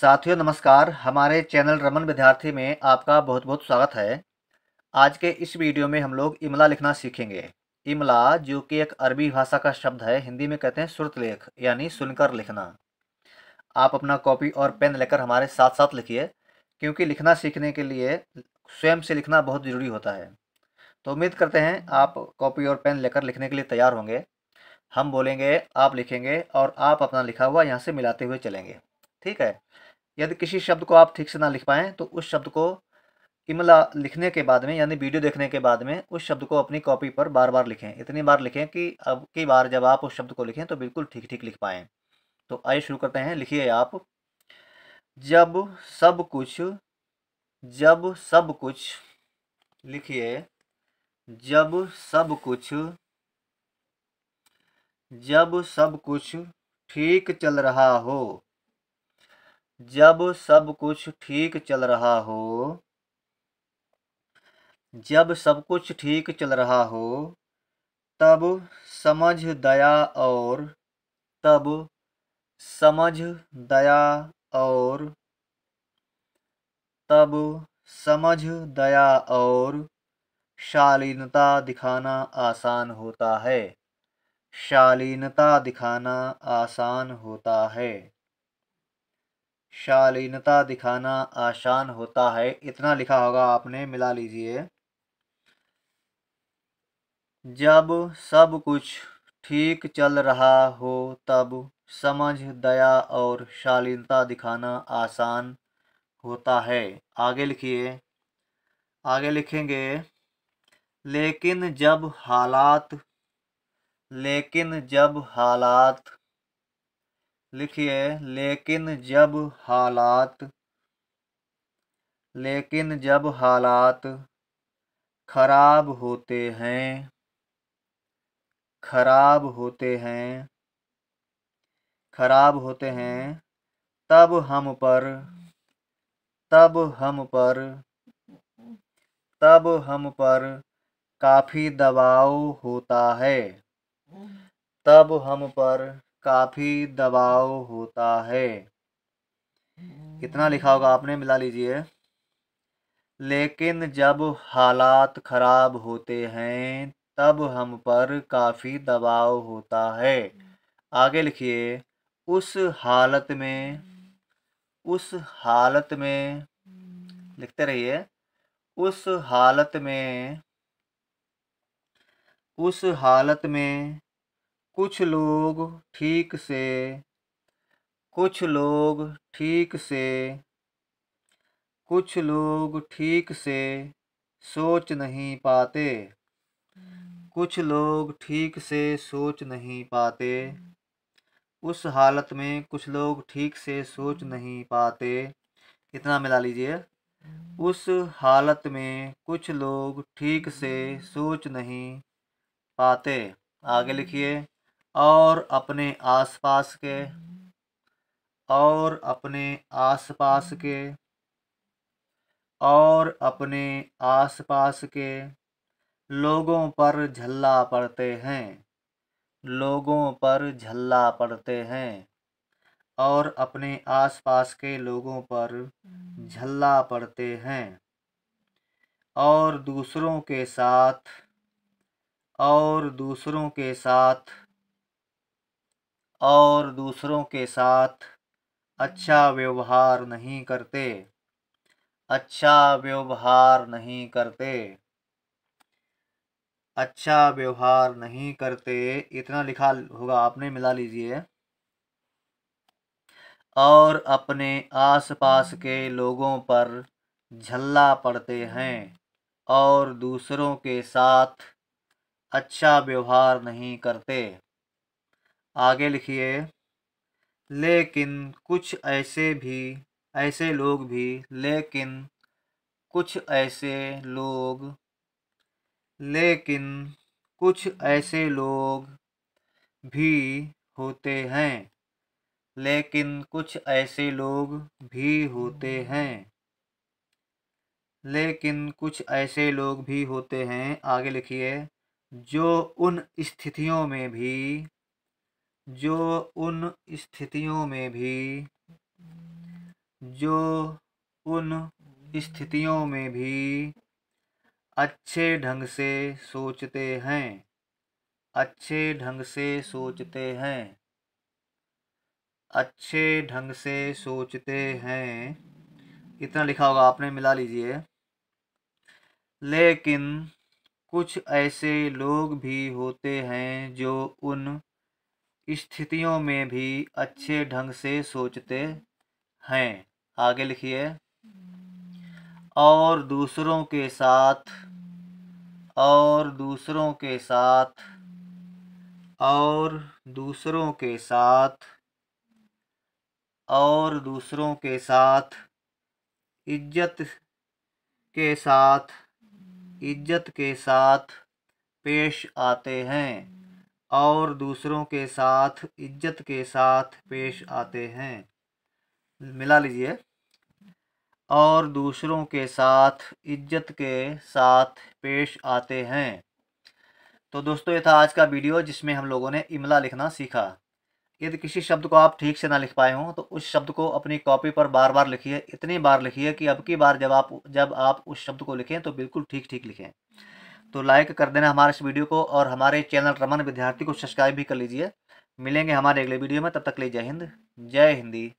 साथियों नमस्कार हमारे चैनल रमन विद्यार्थी में आपका बहुत बहुत स्वागत है आज के इस वीडियो में हम लोग इमला लिखना सीखेंगे इमला जो कि एक अरबी भाषा का शब्द है हिंदी में कहते हैं सुरत लेख यानी सुनकर लिखना आप अपना कॉपी और पेन लेकर हमारे साथ साथ लिखिए क्योंकि लिखना सीखने के लिए स्वयं से लिखना बहुत ज़रूरी होता है तो उम्मीद करते हैं आप कॉपी और पेन लेकर लिखने के लिए तैयार होंगे हम बोलेंगे आप लिखेंगे और आप अपना लिखा हुआ यहाँ से मिलाते हुए चलेंगे ठीक है यदि किसी शब्द को आप ठीक से ना लिख पाएँ तो उस शब्द को इमला लिखने के बाद में यानी वीडियो देखने के बाद में उस शब्द को अपनी कॉपी पर बार बार लिखें इतनी बार लिखें कि अब की बार जब आप उस शब्द को लिखें तो बिल्कुल ठीक ठीक लिख पाएँ तो आइए शुरू करते हैं लिखिए आप जब सब कुछ जब सब कुछ लिखिए जब सब कुछ जब सब कुछ ठीक चल रहा हो जब सब कुछ ठीक चल रहा हो जब सब कुछ ठीक चल रहा हो तब समझ दया और तब समझ दया और तब समझ दया और शालीनता दिखाना आसान होता है शालीनता दिखाना आसान होता है शालीनता दिखाना आसान होता है इतना लिखा होगा आपने मिला लीजिए जब सब कुछ ठीक चल रहा हो तब समझ दया और शालीनता दिखाना आसान होता है आगे लिखिए आगे लिखेंगे लेकिन जब हालात लेकिन जब हालात लिखिए लेकिन जब हालात लेकिन जब हालात खराब होते हैं खराब होते हैं खराब होते हैं तब हम पर तब हम पर तब हम पर काफ़ी दबाव होता है तब हम पर काफ़ी दबाव होता है कितना हम्म। लिखा होगा आपने मिला लीजिए लेकिन जब हालात ख़राब होते हैं तब हम पर काफ़ी दबाव होता है हम्म। आगे लिखिए उस हालत में हम्म। उस हालत में लिखते रहिए उस हालत में उस हालत में कुछ लोग ठीक से कुछ लोग ठीक से कुछ लोग ठीक से सोच नहीं पाते हम्म। कुछ लोग ठीक से सोच नहीं पाते हम्म। उस हालत में कुछ लोग ठीक से सोच हम्म। नहीं पाते इतना मिला लीजिए उस हालत में कुछ लोग ठीक से सोच नहीं पाते आगे लिखिए और अपने आसपास के और अपने आसपास के और अपने आसपास के लोगों पर झल्ला पड़ते हैं लोगों पर झल्ला पड़ते हैं और अपने आसपास के लोगों पर झल्ला पड़ते हैं और दूसरों के साथ और दूसरों के साथ और दूसरों के साथ अच्छा व्यवहार नहीं करते अच्छा व्यवहार नहीं करते अच्छा व्यवहार नहीं करते इतना लिखा होगा आपने मिला लीजिए और अपने आसपास के लोगों पर झल्ला पड़ते हैं और दूसरों के साथ अच्छा व्यवहार नहीं करते आगे लिखिए लेकिन कुछ ऐसे भी ऐसे लोग भी लेकिन कुछ ऐसे लोग लेकिन कुछ ऐसे लोग भी होते हैं लेकिन कुछ ऐसे लोग भी होते हैं लेकिन कुछ ऐसे लोग भी होते हैं आगे लिखिए जो उन स्थितियों में भी जो उन स्थितियों में भी जो उन स्थितियों में भी अच्छे ढंग से सोचते हैं अच्छे ढंग से सोचते हैं अच्छे ढंग से सोचते हैं इतना लिखा होगा आपने मिला लीजिए लेकिन कुछ ऐसे लोग भी होते हैं जो उन स्थितियों में भी अच्छे ढंग से सोचते हैं आगे लिखिए और दूसरों के साथ और दूसरों के साथ और दूसरों के साथ और दूसरों के साथ इज्जत के साथ इज्जत के साथ पेश आते हैं और दूसरों के साथ इज्जत के साथ पेश आते हैं मिला लीजिए और दूसरों के साथ इज्जत के साथ पेश आते हैं तो दोस्तों ये था आज का वीडियो जिसमें हम लोगों ने इमला लिखना सीखा यदि किसी शब्द को आप ठीक से ना लिख पाए हों तो उस शब्द को अपनी कॉपी पर बार बार लिखिए इतनी बार लिखिए कि अब की बार जब आप जब आप उस शब्द को लिखें तो बिल्कुल ठीक ठीक लिखें तो लाइक कर देना हमारे इस वीडियो को और हमारे चैनल रमन विद्यार्थी को सब्सक्राइब भी कर लीजिए मिलेंगे हमारे अगले वीडियो में तब तक ले जय हिंद जय हिंदी